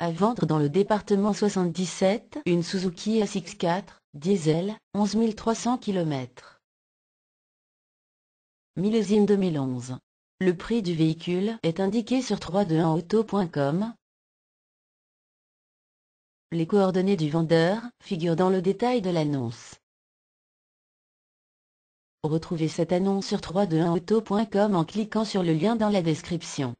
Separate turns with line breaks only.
À vendre dans le département 77, une Suzuki SX4, diesel, 11 300 km. Millésime 2011. Le prix du véhicule est indiqué sur 321auto.com.
Les coordonnées du vendeur figurent dans le détail de l'annonce. Retrouvez cette annonce sur 321auto.com en cliquant sur le lien dans la description.